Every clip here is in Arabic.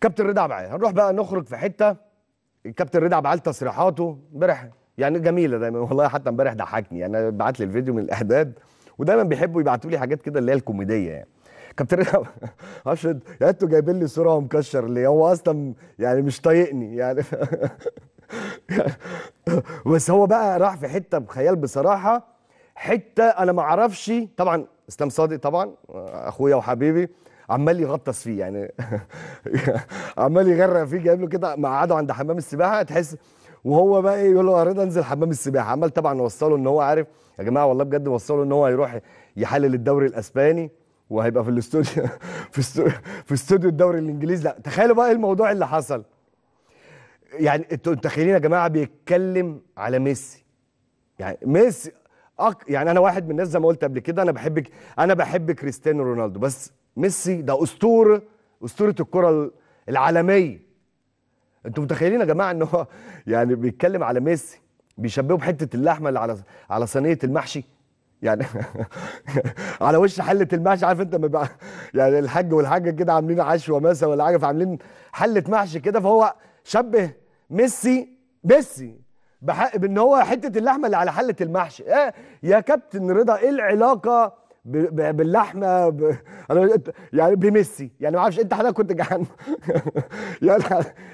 كابتن رضا معايا هنروح بقى نخرج في حته الكابتن رضا عبد تصريحاته امبارح يعني جميله دايما والله حتى امبارح ضحكني يعني بعت لي الفيديو من الاعداد ودايما بيحبوا يبعتوا لي حاجات كده اللي هي الكوميديه يعني كابتن رضا اشرد يا انتوا جايبين لي صوره ومكشر ليه هو اصلا يعني مش طايقني يعني بس هو بقى راح في حته بخيال بصراحه حته انا ما اعرفش طبعا اسلام صادق طبعا اخويا وحبيبي عمال يغطس فيه يعني عمال يغرق فيه جايب له كده مقعده عند حمام السباحه تحس وهو بقى ايه يقول له اريد انزل حمام السباحه عمال طبعا وصله ان هو عارف يا جماعه والله بجد وصله ان هو هيروح يحلل الدوري الاسباني وهيبقى في الاستوديو في في استوديو الدوري الانجليزي لا تخيلوا بقى إيه الموضوع اللي حصل يعني انتوا متخيلين يا جماعه بيتكلم على ميسي يعني ميسي أك... يعني انا واحد من الناس زي ما قلت قبل كده انا بحب انا بحب كريستيانو رونالدو بس ميسي ده اسطوره اسطوره الكره العالميه انتوا متخيلين يا جماعه ان هو يعني بيتكلم على ميسي بيشبهه بحته اللحمه اللي على على صينيه المحشي يعني على وش حله المحشي عارف انت بقى يعني الحاج والحاجه كده عاملين عشوه مثلا ولا حاجه فعاملين حله محشي كده فهو شبه ميسي ميسي بحق بان هو حته اللحمه اللي على حله المحشي ايه يا كابتن رضا ايه العلاقه باللحمه ب... انا يعني بميسي يعني ما اعرفش انت حضرتك كنت جعان يعني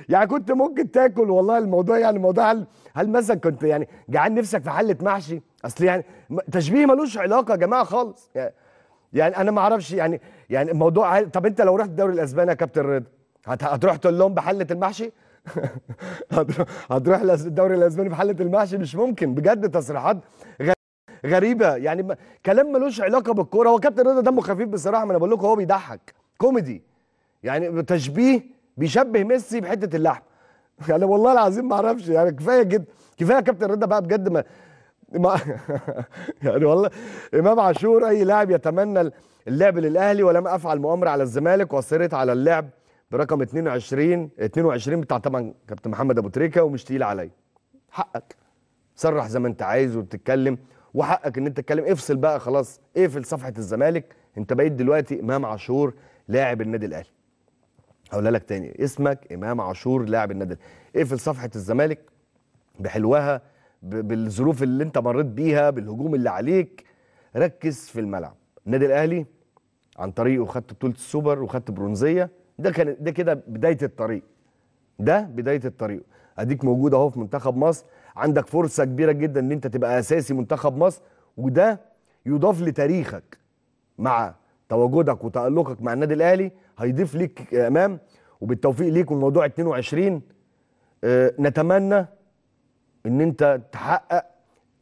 يعني كنت ممكن تاكل والله الموضوع يعني الموضوع هل هل مثلا كنت يعني جعان نفسك في حله محشي اصل يعني تشبيه ملوش علاقه يا جماعه خالص يعني, يعني انا ما اعرفش يعني يعني الموضوع طب انت لو رحت الدوري الاسباني يا كابتن رضا هتروح تقول لهم بحله المحشي هتروح الدوري الاسباني بحله المحشي مش ممكن بجد تصريحات غريبه غريبه يعني كلام ملوش علاقه بالكوره هو كابتن رضا دمه خفيف بصراحه ما انا بقول لكم هو بيضحك كوميدي يعني تشبيه بيشبه ميسي بحته اللحم يعني والله العظيم ما اعرفش يعني كفايه جدا كفايه كابتن رضا بقى بجد ما ما يعني والله امام عاشور اي لاعب يتمنى اللعب للاهلي ولم افعل مؤامره على الزمالك واصريت على اللعب برقم 22 22 بتاع طبعا كابتن محمد ابو تريكه ومش تقيل عليا حقك صرح زي ما انت عايز وبتتكلم وحقك ان انت تتكلم افصل بقى خلاص اقفل صفحه الزمالك انت بقيت دلوقتي امام عاشور لاعب النادي الاهلي هقولها لك تاني اسمك امام عاشور لاعب النادي اقفل صفحه الزمالك بحلوها بالظروف اللي انت مريت بيها بالهجوم اللي عليك ركز في الملعب النادي الاهلي عن طريقه خدت بطوله السوبر وخدت برونزيه ده كان ده كده بدايه الطريق ده بدايه الطريق اديك موجود اهو في منتخب مصر عندك فرصه كبيره جدا ان انت تبقى اساسي منتخب مصر وده يضاف لتاريخك مع تواجدك وتالقك مع النادي الاهلي هيضيف ليك امام وبالتوفيق ليك وموضوع 22 آه، نتمنى ان انت تحقق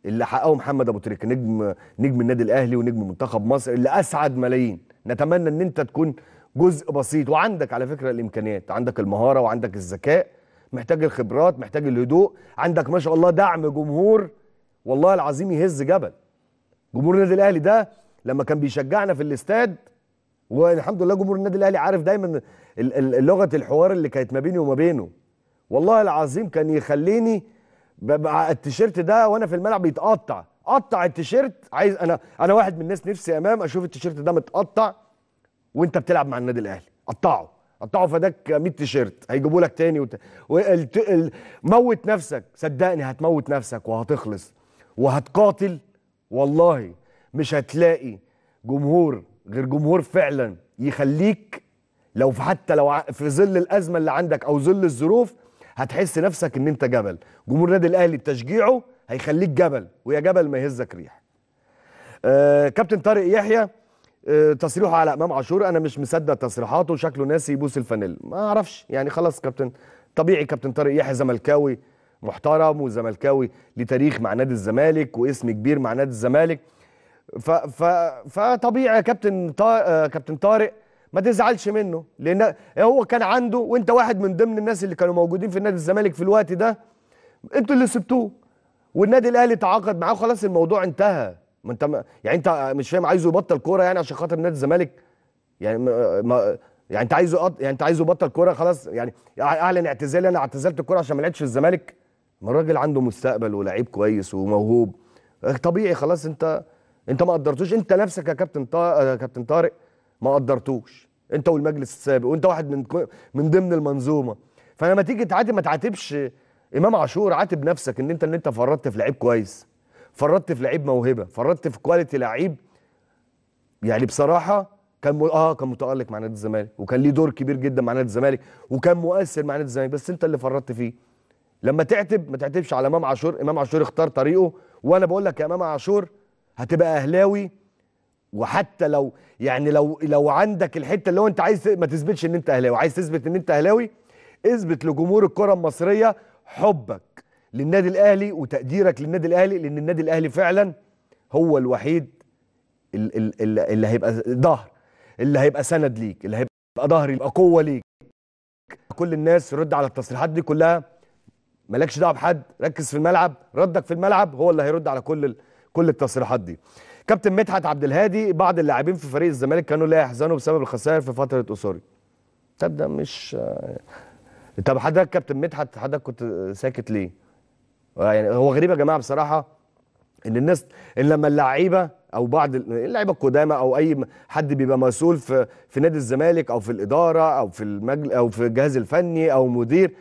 اللي حققه محمد ابو تريكه نجم نجم النادي الاهلي ونجم منتخب مصر اللي اسعد ملايين نتمنى ان انت تكون جزء بسيط وعندك على فكره الامكانيات عندك المهاره وعندك الذكاء محتاج الخبرات محتاج الهدوء عندك ما شاء الله دعم جمهور والله العظيم يهز جبل جمهور النادي الاهلي ده لما كان بيشجعنا في الاستاد والحمد لله جمهور النادي الاهلي عارف دايما لغه الحوار اللي كانت ما بيني وما بينه والله العظيم كان يخليني التيشيرت ده وانا في الملعب بيتقطع قطع التيشيرت عايز انا انا واحد من الناس نفسي امام اشوف التيشيرت ده متقطع وانت بتلعب مع النادي الاهلي قطعه قطعوا في ايدك 100 تيشيرت هيجيبوا لك تاني وت... والت... ال... موت نفسك صدقني هتموت نفسك وهتخلص وهتقاتل والله مش هتلاقي جمهور غير جمهور فعلا يخليك لو في حتى لو في ظل الازمه اللي عندك او ظل الظروف هتحس نفسك ان انت جبل جمهور النادي الاهلي بتشجيعه هيخليك جبل ويا جبل ما يهزك ريح آه كابتن طارق يحيى آه، تصريحه على امام عاشور انا مش مصدق تصريحاته شكله ناسي يبوس الفانيل ما اعرفش يعني خلاص كابتن طبيعي كابتن طارق يحيى زملكاوي محترم وزملكاوي ليه تاريخ مع نادي الزمالك واسم كبير مع نادي الزمالك ف ف فطبيعي يا كابتن طارق آه، كابتن طارق ما تزعلش منه لان هو كان عنده وانت واحد من ضمن الناس اللي كانوا موجودين في نادي الزمالك في الوقت ده انتوا اللي سبتوه والنادي الاهلي تعاقد معاه خلاص الموضوع انتهى ما انت ما يعني انت مش فاهم عايزه يبطل كوره يعني عشان خاطر نادي الزمالك يعني ما يعني انت عايزه يعني انت عايزه يبطل كوره خلاص يعني اعلن اعتزالي يعني انا اعتزلت الكوره عشان ما لعبتش في الزمالك ما الراجل عنده مستقبل ولاعيب كويس وموهوب إيه، طبيعي خلاص انت انت ما قدرتوش انت نفسك يا كابتن طارق كابتن طارق ما قدرتوش انت والمجلس السابق وانت واحد من من ضمن المنظومه فلما تيجي تعاتب ما تعاتبش امام عاشور عاتب نفسك ان انت ان انت فرطت في لعيب كويس فرطت في لعيب موهبه فرطت في كواليتي لعيب يعني بصراحه كان م... اه كان متالق مع نادي الزمالك وكان ليه دور كبير جدا مع نادي الزمالك وكان مؤثر مع نادي الزمالك بس انت اللي فرطت فيه لما تعتب ما تعتبش على امام عاشور امام عاشور اختار طريقه وانا بقول لك يا امام عاشور هتبقى اهلاوي وحتى لو يعني لو لو عندك الحته اللي هو انت عايز ما تثبتش ان انت اهلاوي عايز تثبت ان انت اهلاوي اثبت لجمهور الكره المصريه حبك للنادي الاهلي وتقديرك للنادي الاهلي لان النادي الاهلي فعلا هو الوحيد اللي, اللي هيبقى ظهر اللي هيبقى سند ليك اللي هيبقى ظهر يبقى قوه ليك كل الناس رد على التصريحات دي كلها مالكش دعوه بحد ركز في الملعب ردك في الملعب هو اللي هيرد على كل ال... كل التصريحات دي كابتن مدحت عبد الهادي بعض اللاعبين في فريق الزمالك كانوا لا يحزنوا بسبب الخسائر في فتره اسوري طب ده مش طب حضرتك كابتن مدحت حضرتك كنت ساكت ليه يعني هو غريب يا جماعه بصراحه ان الناس ان لما اللعيبه او بعض اللعيبه القدامى او اي حد بيبقى مسؤول في في نادي الزمالك او في الاداره او في المجل او في الجهاز الفني او مدير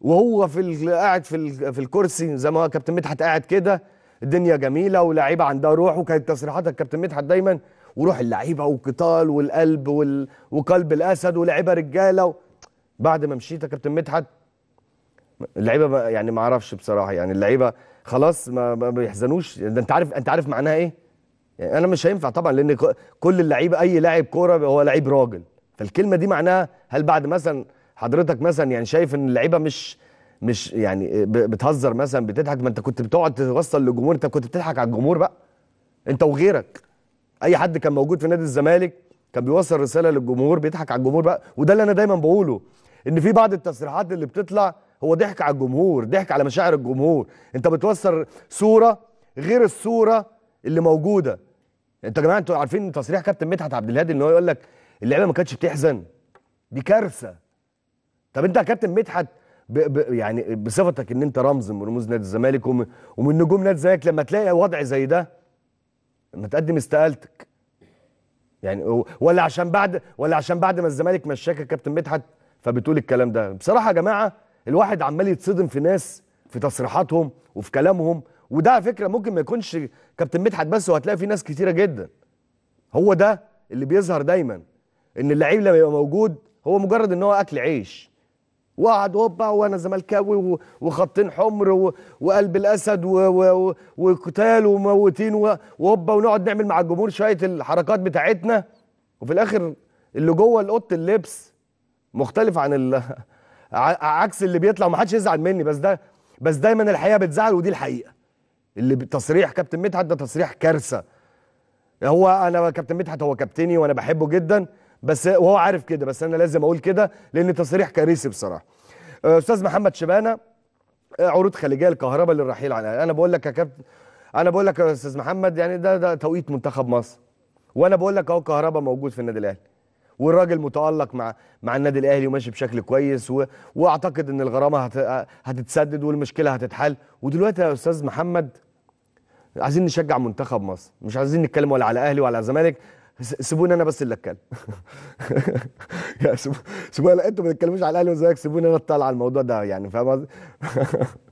وهو في قاعد في في الكرسي زي ما هو كابتن مدحت قاعد كده الدنيا جميله ولاعيبه عندها روح وكانت تصريحات الكابتن مدحت دايما وروح اللعيبه وقتال والقلب وال... وقلب الاسد ولاعيبه رجاله بعد ما مشيت يا كابتن مدحت اللعيبه يعني ما اعرفش بصراحه يعني اللعيبه خلاص ما بيحزنوش ده انت عارف انت عارف معناها ايه يعني انا مش هينفع طبعا لان كل اللعيبه اي لاعب كوره هو لعيب راجل فالكلمه دي معناها هل بعد مثلا حضرتك مثلا يعني شايف ان اللعيبه مش مش يعني بتهزر مثلا بتضحك ما انت كنت بتقعد توصل للجمهور انت كنت بتضحك على الجمهور بقى انت وغيرك اي حد كان موجود في نادي الزمالك كان بيوصل رساله للجمهور بيضحك على الجمهور بقى وده اللي انا دايما بقوله ان في بعض التصريحات اللي بتطلع هو ضحك على الجمهور ضحك على مشاعر الجمهور انت بتوصل صوره غير الصوره اللي موجوده انت يا جماعه انتوا عارفين تصريح كابتن مدحت عبد الهادي ان هو يقول لك اللعيبه ما كانتش بتحزن دي كارثه طب انت يا كابتن مدحت ب ب يعني بصفتك ان انت رمز من رموز نادي الزمالك ومن, ومن نجوم نادي الزمالك لما تلاقي وضع زي ده لما تقدم استقالتك يعني ولا عشان بعد ولا عشان بعد ما الزمالك مشاك يا كابتن مدحت فبتقول الكلام ده بصراحه يا جماعه الواحد عمال يتصدم في ناس في تصريحاتهم وفي كلامهم وده على فكره ممكن ما يكونش كابتن مدحت بس وهتلاقي في ناس كتيره جدا هو ده اللي بيظهر دايما ان اللعيب لما يبقى موجود هو مجرد ان هو اكل عيش وقعد هوبا وانا زملكاوي وخطين حمر وقلب الاسد وقتال وموتين وهوبا ونقعد نعمل مع الجمهور شويه الحركات بتاعتنا وفي الاخر اللي جوه الاوضه اللبس مختلف عن ال... عكس اللي بيطلع ومحدش يزعل مني بس ده بس دايما الحقيقه بتزعل ودي الحقيقه اللي تصريح كابتن مدحت ده تصريح كارثه هو انا كابتن مدحت هو كابتني وانا بحبه جدا بس وهو عارف كده بس انا لازم اقول كده لان تصريح كارثي بصراحه آه، استاذ محمد شبانه آه، عروض خليجيه الكهرباء للرحيل عن انا بقول لك يا كابتن انا بقول لك يا استاذ محمد يعني ده ده توقيت منتخب مصر وانا بقول لك اهو كهرباء موجود في النادي الاهلي والراجل متالق مع مع النادي الاهلي وماشي بشكل كويس و... واعتقد ان الغرامه هت... هتتسدد والمشكله هتتحل ودلوقتي يا استاذ محمد عايزين نشجع منتخب مصر مش عايزين نتكلم ولا على اهلي ولا على زمالك سيبوني انا بس اللي اتكلم سيبوني انتوا ما تتكلموش على الاهلي والزمالك سيبوني انا اطلع على الموضوع ده يعني فاهم